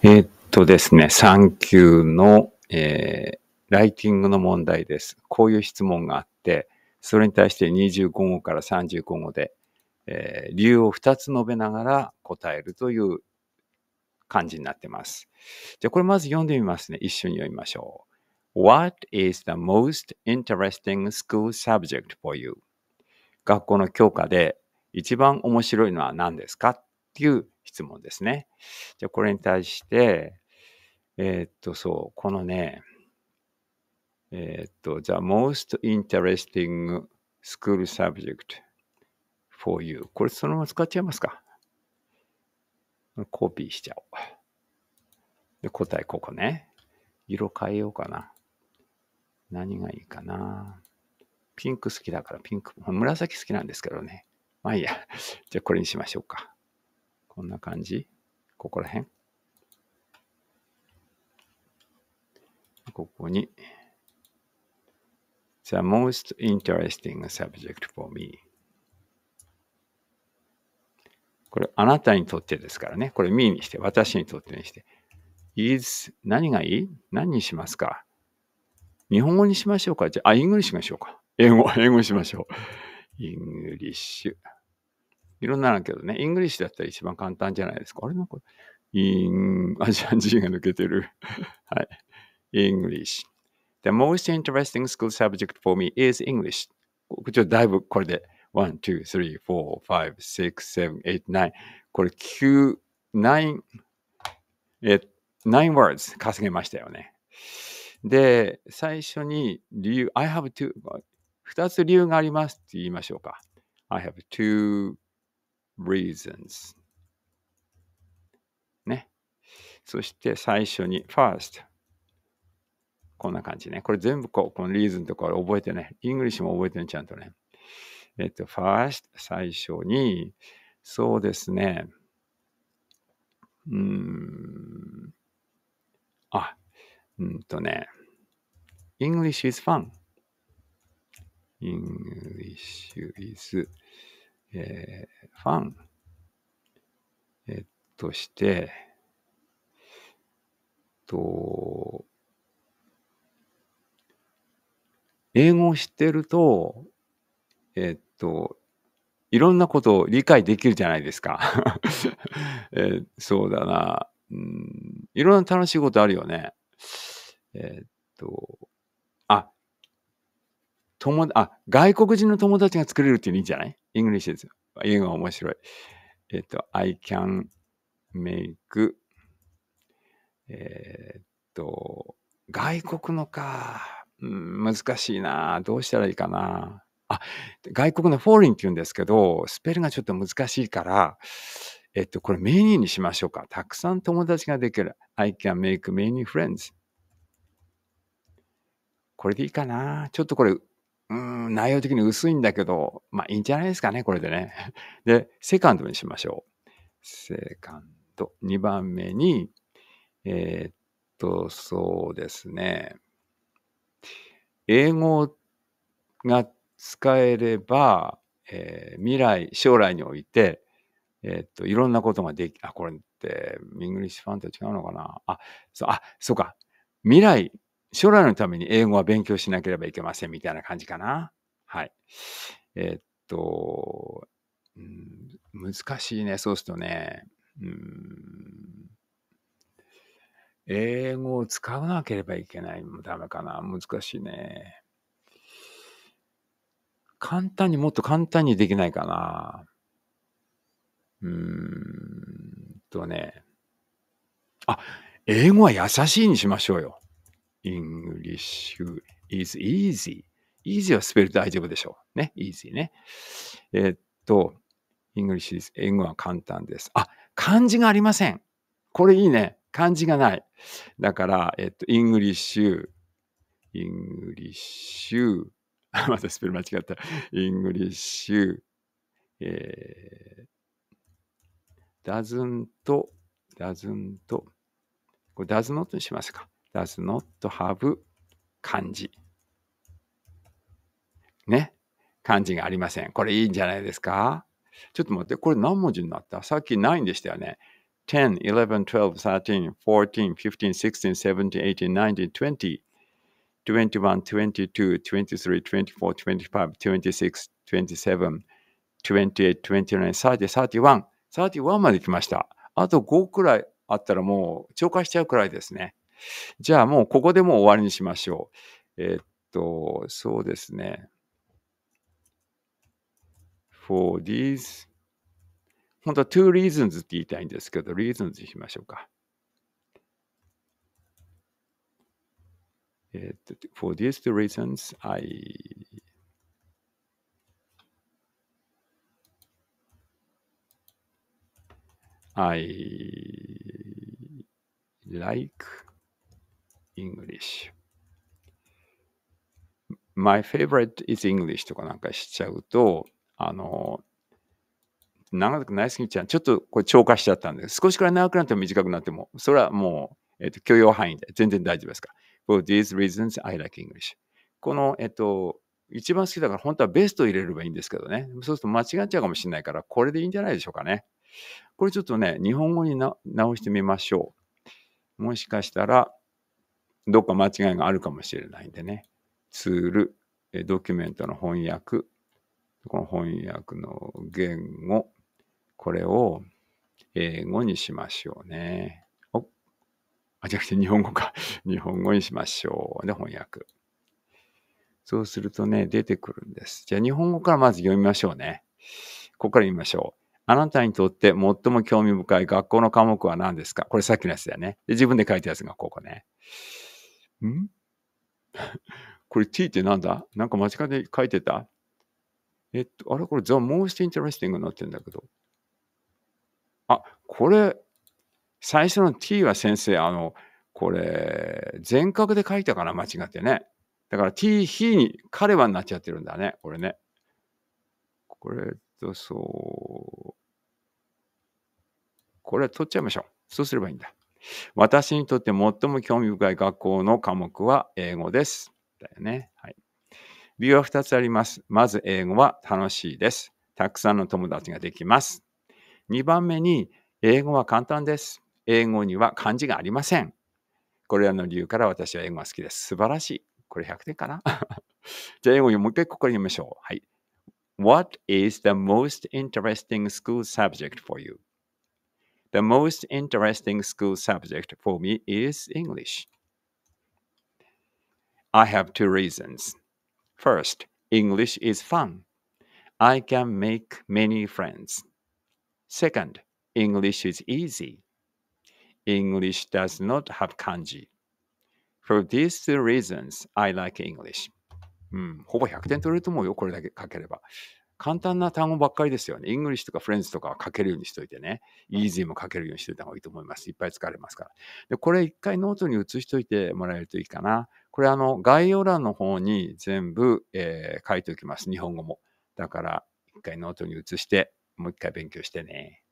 えー、っとですね、3級の、えー、ライティングの問題です。こういう質問があって、それに対して25号から35号で、えー、理由を2つ述べながら答えるという感じになってます。じゃあこれまず読んでみますね。一緒に読みましょう。What is the most interesting school subject for you? 学校の教科で一番面白いのは何ですかっていう質問ですね。じゃあこれに対して、えー、っと、そう、このね、えー、っと、じゃあ、most interesting school subject for you。これそのまま使っちゃいますか。コピーしちゃおう。で答えここね。色変えようかな。何がいいかな。ピンク好きだからピンク。紫好きなんですけどね。まあいいや。じゃあこれにしましょうか。こんな感じここら辺ここに The most interesting subject for me これあなたにとってですからね。これ me にして、私にとってにして。is 何がいい何にしますか日本語にしましょうかじゃあ、イングリッシュにしましょうか。英語、英語にしましょう。イングリッシュ。いろんなのけどね、イングリッシュだったら一番簡単じゃないですか。あれなんか、イン、アジアン人が抜けてる。はい。English. The most interesting school subject for me is English. ちょっとだいぶこれで、1、2、3、4、5、6、7、8、9。これ9、9、え、9 words 稼げましたよね。で、最初に理由、I have two, 2つ理由がありますって言いましょうか。I have two reasons ね。そして最初に first こんな感じね。これ全部こう、この reason とか覚えてね。English も覚えてね、ちゃんとね。えっと、first 最初に、そうですね。うん。あ、うんとね。English is fun. English is えー、ファン、えー、として、と、英語を知ってると、えー、っと、いろんなことを理解できるじゃないですか。えー、そうだな、うん。いろんな楽しいことあるよね。えー、っと、友、あ、外国人の友達が作れるっていうのいいんじゃない ?English です。英語面白い。えっ、と、I can make えっと、外国のか、うん、難しいな。どうしたらいいかな。あ、外国のフォーリンって言うんですけど、スペルがちょっと難しいから、えっと、これメニューにしましょうか。たくさん友達ができる。I can make many friends. これでいいかな。ちょっとこれ、うん、内容的に薄いんだけど、まあいいんじゃないですかね、これでね。で、セカンドにしましょう。セカンド。2番目に、えー、っと、そうですね。英語が使えれば、えー、未来、将来において、えー、っと、いろんなことができ、あ、これって、ミングリッシュファンと違うのかなあ、そう、あ、そうか。未来将来のために英語は勉強しなければいけませんみたいな感じかな。はい。えー、っと、うん、難しいね。そうするとね、うん、英語を使わなければいけないもダメかな。難しいね。簡単に、もっと簡単にできないかな。うーんとね。あ、英語は優しいにしましょうよ。English is easy. easy はスペル大丈夫でしょう。ね。easy ね。えー、っと、English is 英語は簡単です。あ、漢字がありません。これいいね。漢字がない。だから、えー、っと、English, English, またスペル間違った。English, えー、doesn't, doesn't, これ does not にしますか。does not have 漢字。ね。漢字がありません。これいいんじゃないですかちょっと待って、これ何文字になったさっき9でしたよね。10、11、12、13、14、15、16、17、18、19、20。21, 22, 23, 24, 25, 26, 27, 28, 29, 30, 31, 31まで来ました。あと5くらいあったらもう超過しちゃうくらいですね。じゃあもうここでもう終わりにしましょう。えー、っと、そうですね。for these 本当は two reasons って言いたいんですけど、reasons にしましょうか。えっと、for these two reasons, I I like English. My favorite is English とかなんかしちゃうと、あの、長くないすぎちゃう。ちょっとこれ超過しちゃったんで、少しくらい長くなっても短くなっても、それはもう、えっ、と、許容範囲で全然大丈夫ですから。For these reasons, I like English. この、えっ、と、一番好きだから本当はベスト入れればいいんですけどね。そうすると間違っちゃうかもしれないから、これでいいんじゃないでしょうかね。これちょっとね、日本語に直してみましょう。もしかしたら、どっか間違いがあるかもしれないんでね。ツール、ドキュメントの翻訳、この翻訳の言語、これを英語にしましょうね。おあ、じゃなくて日本語か。日本語にしましょう。で、翻訳。そうするとね、出てくるんです。じゃあ日本語からまず読みましょうね。ここから読みましょう。あなたにとって最も興味深い学校の科目は何ですかこれさっきのやつだよね。で自分で書いたやつがここね。んこれ t ってなんだなんか間近で書いてたえっと、あれこれ the most interesting になってんだけど。あ、これ、最初の t は先生、あの、これ、全角で書いたかな間違ってね。だから t、he に、彼はになっちゃってるんだね。これね。これと、そう。これ取っちゃいましょう。そうすればいいんだ。私にとって最も興味深い学校の科目は英語です。だよね。はい。理由は2つあります。まず、英語は楽しいです。たくさんの友達ができます。2番目に、英語は簡単です。英語には漢字がありません。これらの理由から私は英語が好きです。素晴らしい。これ100点かな じゃあ英語にもう一回ここに読みましょう。はい。What is the most interesting school subject for you? The most interesting school subject for me is English. I have two reasons. First, English is fun. I can make many friends. Second, English is easy. English does not have kanji. For these two reasons, I like English. うん、ほぼ100点取れると思うよ、これだけ書ければ。Hmm, 簡単な単語ばっかりですよね。イングリッシュとかフレンズとかは書けるようにしといてね。イージーも書けるようにしといた方がいいと思います。いっぱい使われますから。で、これ一回ノートに移しといてもらえるといいかな。これあの、概要欄の方に全部、えー、書いておきます。日本語も。だから、一回ノートに移して、もう一回勉強してね。